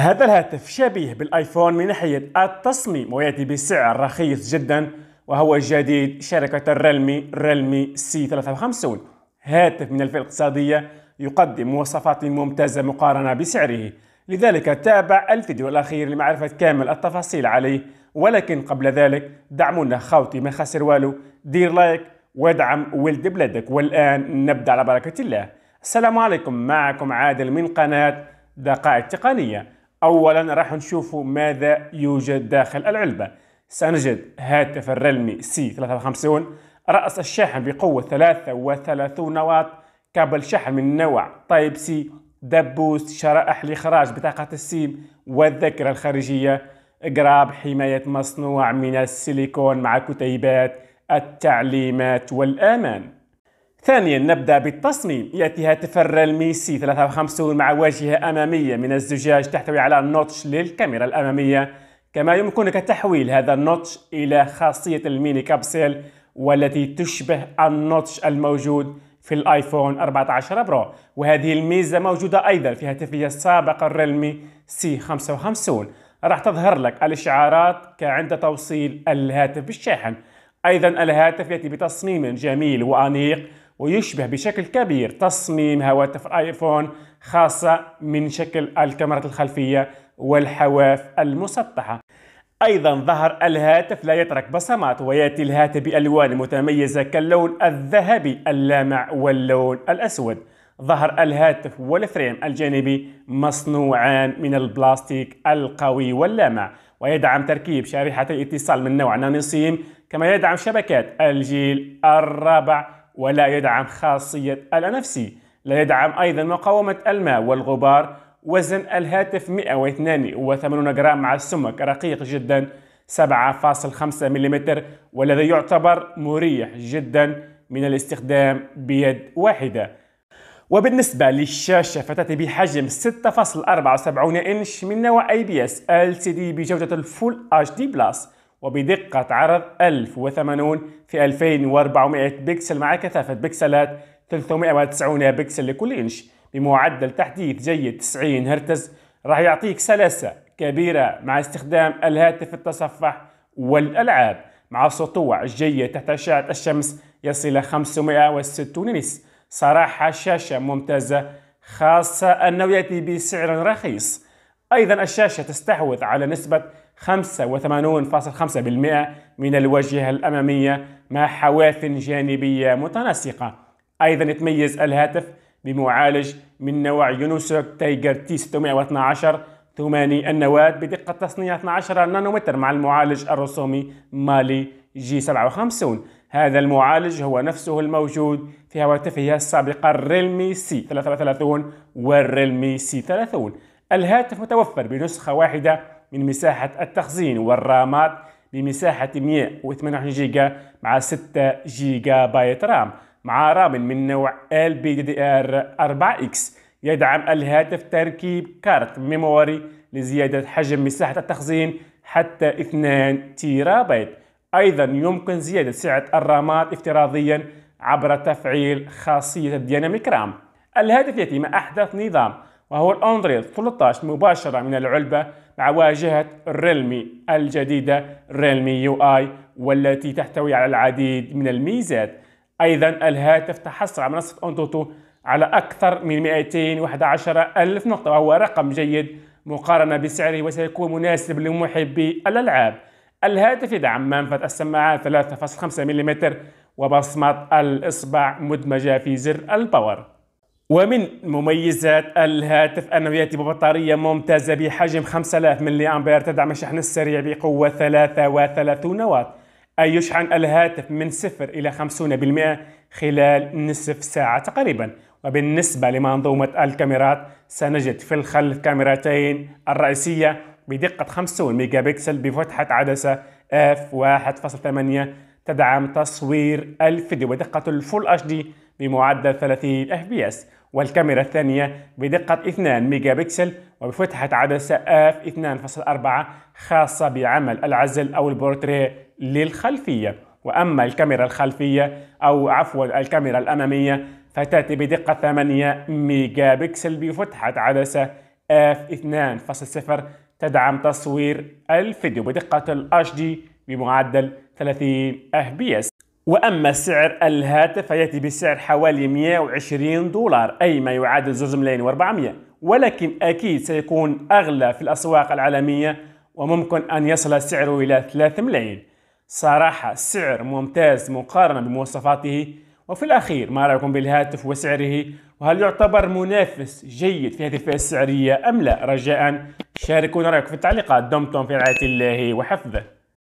هذا الهاتف شبيه بالايفون من ناحية التصميم ويأتي بسعر رخيص جدا وهو جديد شركة الريلمي ريلمي سي 53 هاتف من الفئة الاقتصادية يقدم مواصفات ممتازة مقارنة بسعره لذلك تابع الفيديو الأخير لمعرفة كامل التفاصيل عليه ولكن قبل ذلك دعمونا خوتي ما خسر والو دير لايك وادعم ولد بلادك والآن نبدأ على بركة الله السلام عليكم معكم عادل من قناة دقائق تقنية أولا راح نشوفوا ماذا يوجد داخل العلبة سنجد هاتف الريلمي سي 53 رأس الشاحن بقوة 33 واط كابل شحن من نوع تايب سي دبوس شرائح لإخراج بطاقة السيم والذاكرة الخارجية جراب حماية مصنوع من السيليكون مع كتيبات التعليمات والآمان ثانيا نبدأ بالتصميم يأتي هاتف الريلمي سي 53 مع واجهة أمامية من الزجاج تحتوي على نوتش للكاميرا الأمامية كما يمكنك تحويل هذا النوتش إلى خاصية الميني كابسيل والتي تشبه النوتش الموجود في الايفون 14 برو وهذه الميزة موجودة أيضا في هاتفي السابق الريلمي سي 55 راح تظهر لك الإشعارات كعند توصيل الهاتف بالشاحن أيضا الهاتف يأتي بتصميم جميل وأنيق ويشبه بشكل كبير تصميم هواتف الايفون خاصة من شكل الكاميرات الخلفية والحواف المسطحة أيضا ظهر الهاتف لا يترك بصمات ويأتي الهاتف بألوان متميزة كاللون الذهبي اللامع واللون الأسود ظهر الهاتف والفريم الجانبي مصنوعان من البلاستيك القوي واللامع ويدعم تركيب شريحة اتصال من نوع نانوسيم كما يدعم شبكات الجيل الرابع ولا يدعم خاصية النفسي لا يدعم أيضا مقاومة الماء والغبار وزن الهاتف 182 جرام مع السمك رقيق جدا 7.5 ملم والذي يعتبر مريح جدا من الاستخدام بيد واحدة وبالنسبة للشاشة فتأتي بحجم 6.74 إنش من نوع IPS LCD بجودة الفول HD بلس وبدقة عرض 1080 في 2400 بكسل مع كثافة بكسلات 390 بكسل لكل إنش بمعدل تحديث جيد 90 هرتز راح يعطيك سلاسة كبيرة مع استخدام الهاتف التصفح والألعاب مع سطوع جيد تحت أشعة الشمس يصل 560 نس صراحة شاشة ممتازة خاصة أنه يأتي بسعر رخيص أيضا الشاشة تستحوذ على نسبة 85.5% من الواجهة الأمامية مع حواف جانبية متناسقة أيضا يتميز الهاتف بمعالج من نوع يونوسوك تايجر تي 612 ثماني النواة بدقة تصنيع 12 نانومتر مع المعالج الرسومي مالي جي 57 هذا المعالج هو نفسه الموجود في هواتفه السابقة الريلمي سي 33 والريلمي سي 30 الهاتف متوفر بنسخة واحدة من مساحة التخزين والرامات بمساحة 128 جيجا مع 6 جيجا بايت رام مع رام من نوع LPDDR4X يدعم الهاتف تركيب كارت ميموري لزيادة حجم مساحة التخزين حتى 2 تيرابايت أيضا يمكن زيادة سعة الرامات افتراضيا عبر تفعيل خاصية الديناميك رام الهاتف يأتي مع أحدث نظام وهو الأندرويد 13 مباشرة من العلبة مع واجهة ريلمي الجديدة ريلمي يو آي والتي تحتوي على العديد من الميزات أيضا الهاتف تحصل على منصة أنتوتو على أكثر من 211 ألف نقطة وهو رقم جيد مقارنة بسعره وسيكون مناسب لمحبي الألعاب الهاتف يدعم منفذ السماعات 3.5 ملم وبصمة الإصبع مدمجة في زر الباور ومن مميزات الهاتف أنه يأتي ببطارية ممتازة بحجم 5000 ملي أمبير تدعم الشحن السريع بقوة 33 واط أي يشحن الهاتف من 0 إلى 50% خلال نصف ساعة تقريبا وبالنسبة لمنظومة الكاميرات سنجد في الخلف كاميرتين الرئيسية بدقة 50 ميجا بكسل بفتحة عدسة f1.8 تدعم تصوير الفيديو بدقة الفول اتش دي بمعدل 30 اف بي اس والكاميرا الثانية بدقة 2 ميجا بكسل وبفتحة عدسة اف 2.4 خاصة بعمل العزل أو البورتريه للخلفية وأما الكاميرا الخلفية أو عفوا الكاميرا الأمامية فتأتي بدقة 8 ميجا بكسل بفتحة عدسة اف 2.0 تدعم تصوير الفيديو بدقة ال HD بمعدل 30 FPS وأما سعر الهاتف فيأتي بسعر حوالي 120 دولار أي ما يعادل زوج ملايين و400 ولكن أكيد سيكون أغلى في الأسواق العالمية وممكن أن يصل سعره إلى 3 ملايين صراحة سعر ممتاز مقارنة بمواصفاته وفي الأخير ما رأيكم بالهاتف وسعره وهل يعتبر منافس جيد في هذه الفئة السعرية أم لا رجاء شاركونا رأيكم في التعليقات دمتم في رعاية الله وحفظه